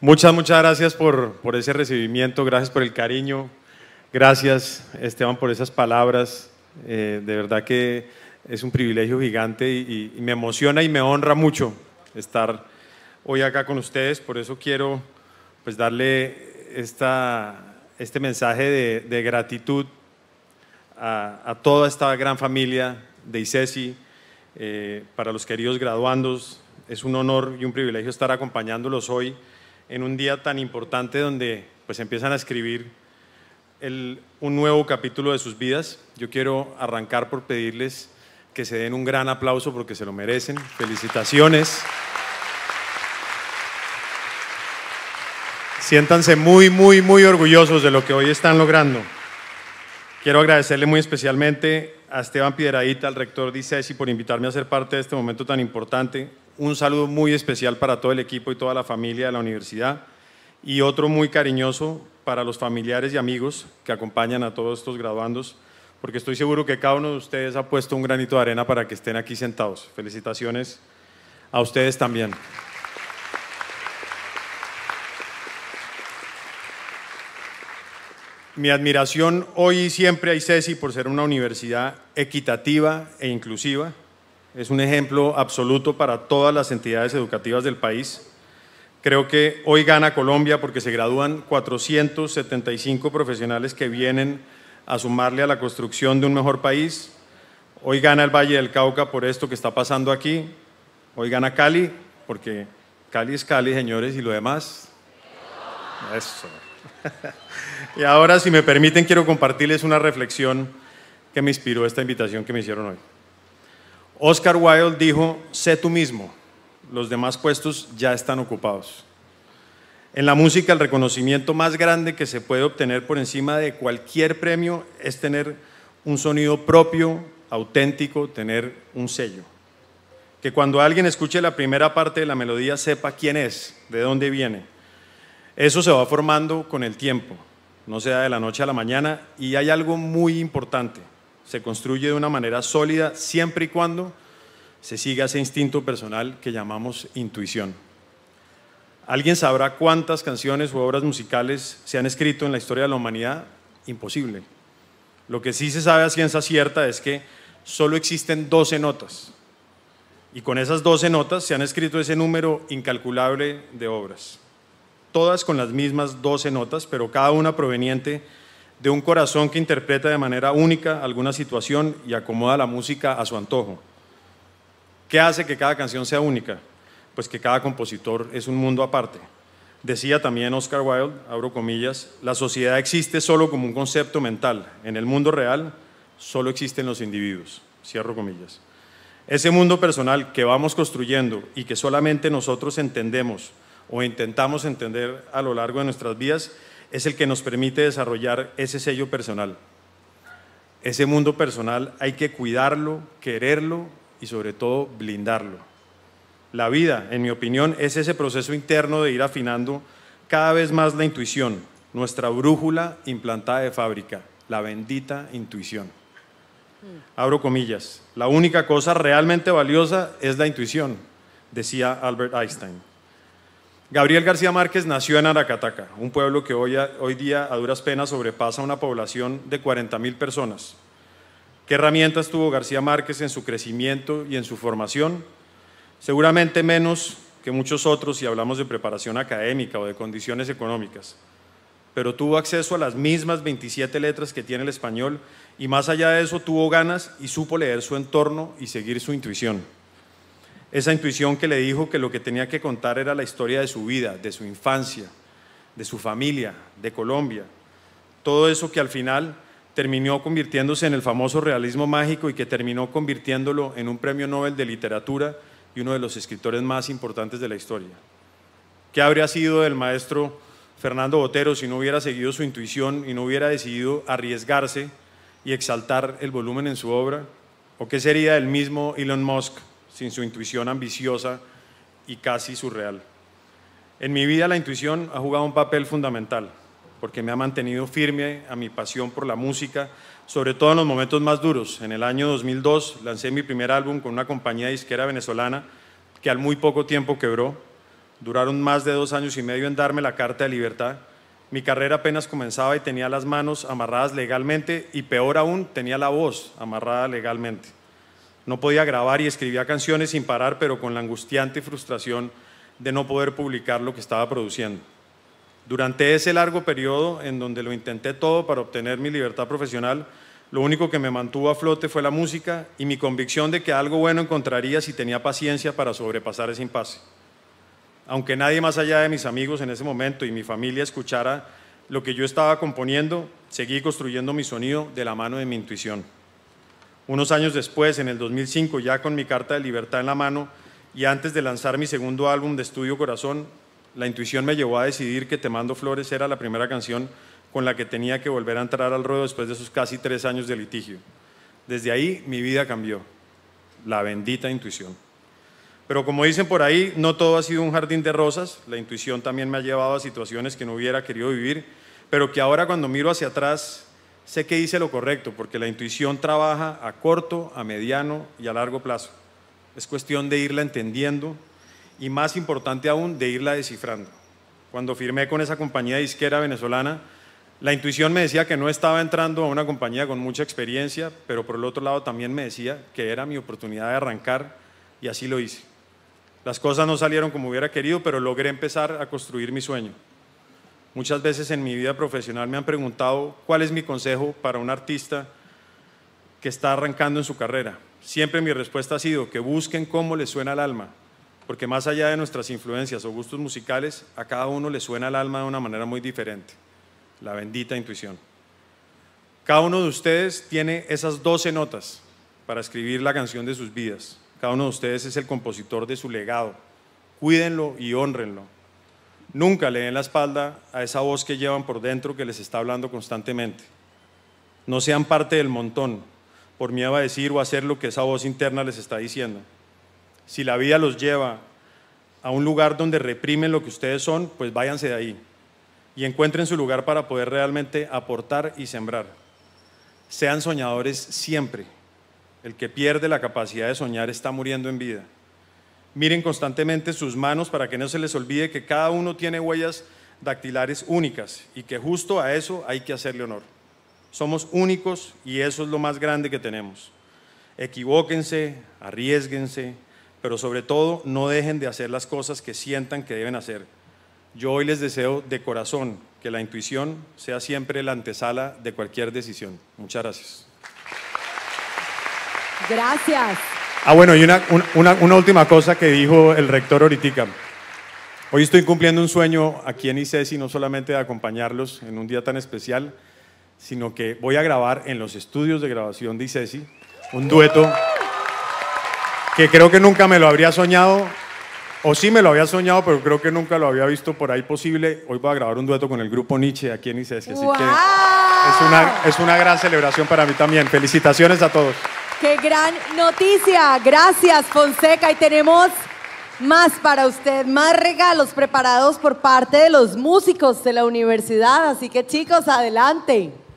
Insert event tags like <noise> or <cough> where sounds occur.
Muchas, muchas gracias por, ese recibimiento, gracias por el cariño, gracias Esteban por esas palabras. Eh, de verdad que es un privilegio gigante y, me emociona y me honra mucho estar hoy acá con ustedes. Por eso quiero pues darle este mensaje de, gratitud a, toda esta gran familia de ICESI, eh, para los queridos graduandos. Es un honor y un privilegio estar acompañándolos hoy en un día tan importante donde pues empiezan a escribir un nuevo capítulo de sus vidas. Yo quiero arrancar por pedirles que se den un gran aplauso porque se lo merecen. Felicitaciones. Siéntanse muy, muy, muy orgullosos de lo que hoy están logrando. Quiero agradecerle muy especialmente a Esteban Piedradita, al rector de ICESI, e por invitarme a ser parte de este momento tan importante. Un saludo muy especial para todo el equipo y toda la familia de la universidad y otro muy cariñoso para los familiares y amigos que acompañan a todos estos graduandos, porque estoy seguro que cada uno de ustedes ha puesto un granito de arena para que estén aquí sentados. Felicitaciones a ustedes también. Mi admiración hoy y siempre a ICESI por ser una universidad equitativa e inclusiva, es un ejemplo absoluto para todas las entidades educativas del país. Creo que hoy gana Colombia porque se gradúan 475 profesionales que vienen a sumarle a la construcción de un mejor país. Hoy gana el Valle del Cauca por esto que está pasando aquí. Hoy gana Cali porque Cali es Cali, señores, y lo demás. Eso. <laughs> y ahora, si me permiten, quiero compartirles una reflexión que me inspiró esta invitación que me hicieron hoy. Oscar Wilde dijo, sé tú mismo, los demás puestos ya están ocupados. En la música el reconocimiento más grande que se puede obtener por encima de cualquier premio es tener un sonido propio, auténtico, tener un sello. Que cuando alguien escuche la primera parte de la melodía sepa quién es, de dónde viene. Eso se va formando con el tiempo, no sea de la noche a la mañana y hay algo muy importante se construye de una manera sólida siempre y cuando se siga ese instinto personal que llamamos intuición. ¿Alguien sabrá cuántas canciones o obras musicales se han escrito en la historia de la humanidad? Imposible. Lo que sí se sabe a ciencia cierta es que solo existen 12 notas. Y con esas 12 notas se han escrito ese número incalculable de obras. Todas con las mismas 12 notas, pero cada una proveniente de de un corazón que interpreta de manera única alguna situación y acomoda la música a su antojo. ¿Qué hace que cada canción sea única? Pues que cada compositor es un mundo aparte. Decía también Oscar Wilde, abro comillas, la sociedad existe solo como un concepto mental. En el mundo real solo existen los individuos. Cierro comillas. Ese mundo personal que vamos construyendo y que solamente nosotros entendemos o intentamos entender a lo largo de nuestras vidas es el que nos permite desarrollar ese sello personal. Ese mundo personal hay que cuidarlo, quererlo y sobre todo blindarlo. La vida, en mi opinión, es ese proceso interno de ir afinando cada vez más la intuición, nuestra brújula implantada de fábrica, la bendita intuición. Mm. Abro comillas, la única cosa realmente valiosa es la intuición, decía Albert Einstein. Gabriel García Márquez nació en Aracataca, un pueblo que hoy, día a duras penas sobrepasa una población de 40.000 personas. ¿Qué herramientas tuvo García Márquez en su crecimiento y en su formación? Seguramente menos que muchos otros si hablamos de preparación académica o de condiciones económicas, pero tuvo acceso a las mismas 27 letras que tiene el español y más allá de eso tuvo ganas y supo leer su entorno y seguir su intuición esa intuición que le dijo que lo que tenía que contar era la historia de su vida, de su infancia, de su familia, de Colombia. Todo eso que al final terminó convirtiéndose en el famoso realismo mágico y que terminó convirtiéndolo en un premio Nobel de literatura y uno de los escritores más importantes de la historia. ¿Qué habría sido del maestro Fernando Botero si no hubiera seguido su intuición y no hubiera decidido arriesgarse y exaltar el volumen en su obra? ¿O qué sería del mismo Elon Musk sin su intuición ambiciosa y casi surreal. En mi vida la intuición ha jugado un papel fundamental porque me ha mantenido firme a mi pasión por la música, sobre todo en los momentos más duros. En el año 2002 lancé mi primer álbum con una compañía disquera venezolana que al muy poco tiempo quebró. Duraron más de dos años y medio en darme la carta de libertad. Mi carrera apenas comenzaba y tenía las manos amarradas legalmente y peor aún tenía la voz amarrada legalmente. No podía grabar y escribía canciones sin parar, pero con la angustiante frustración de no poder publicar lo que estaba produciendo. Durante ese largo periodo en donde lo intenté todo para obtener mi libertad profesional, lo único que me mantuvo a flote fue la música y mi convicción de que algo bueno encontraría si tenía paciencia para sobrepasar ese impasse. Aunque nadie más allá de mis amigos en ese momento y mi familia escuchara lo que yo estaba componiendo, seguí construyendo mi sonido de la mano de mi intuición. Unos años después, en el 2005, ya con mi carta de libertad en la mano y antes de lanzar mi segundo álbum de estudio Corazón, la intuición me llevó a decidir que Te Mando Flores era la primera canción con la que tenía que volver a entrar al ruedo después de esos casi tres años de litigio. Desde ahí mi vida cambió. La bendita intuición. Pero como dicen por ahí, no todo ha sido un jardín de rosas. La intuición también me ha llevado a situaciones que no hubiera querido vivir, pero que ahora cuando miro hacia atrás sé que hice lo correcto porque la intuición trabaja a corto, a mediano y a largo plazo. Es cuestión de irla entendiendo y más importante aún, de irla descifrando. Cuando firmé con esa compañía disquera venezolana, la intuición me decía que no estaba entrando a una compañía con mucha experiencia, pero por el otro lado también me decía que era mi oportunidad de arrancar y así lo hice. Las cosas no salieron como hubiera querido, pero logré empezar a construir mi sueño. Muchas veces en mi vida profesional me han preguntado cuál es mi consejo para un artista que está arrancando en su carrera. Siempre mi respuesta ha sido que busquen cómo les suena el alma, porque más allá de nuestras influencias o gustos musicales, a cada uno le suena el alma de una manera muy diferente, la bendita intuición. Cada uno de ustedes tiene esas 12 notas para escribir la canción de sus vidas. Cada uno de ustedes es el compositor de su legado. Cuídenlo y honrenlo Nunca le den la espalda a esa voz que llevan por dentro que les está hablando constantemente. No sean parte del montón por miedo a decir o hacer lo que esa voz interna les está diciendo. Si la vida los lleva a un lugar donde reprimen lo que ustedes son, pues váyanse de ahí y encuentren su lugar para poder realmente aportar y sembrar. Sean soñadores siempre. El que pierde la capacidad de soñar está muriendo en vida. Miren constantemente sus manos para que no se les olvide que cada uno tiene huellas dactilares únicas y que justo a eso hay que hacerle honor. Somos únicos y eso es lo más grande que tenemos. Equivóquense, arriesguense, pero sobre todo no dejen de hacer las cosas que sientan que deben hacer. Yo hoy les deseo de corazón que la intuición sea siempre la antesala de cualquier decisión. Muchas gracias. Gracias. Ah, bueno, y una, última cosa que dijo el rector Oritica. Hoy estoy cumpliendo un sueño aquí en ICESI, e no solamente de acompañarlos en un día tan especial, sino que voy a grabar en los estudios de grabación de ICESI e un dueto que creo que nunca me lo habría soñado, o sí me lo había soñado, pero creo que nunca lo había visto por ahí posible. Hoy voy a grabar un dueto con el grupo Nietzsche aquí en ICESI, e así que es una, es una gran celebración para mí también. Felicitaciones a todos. Qué gran noticia. Gracias, Fonseca. Y tenemos más para usted, más regalos preparados por parte de los músicos de la universidad. Así que chicos, adelante.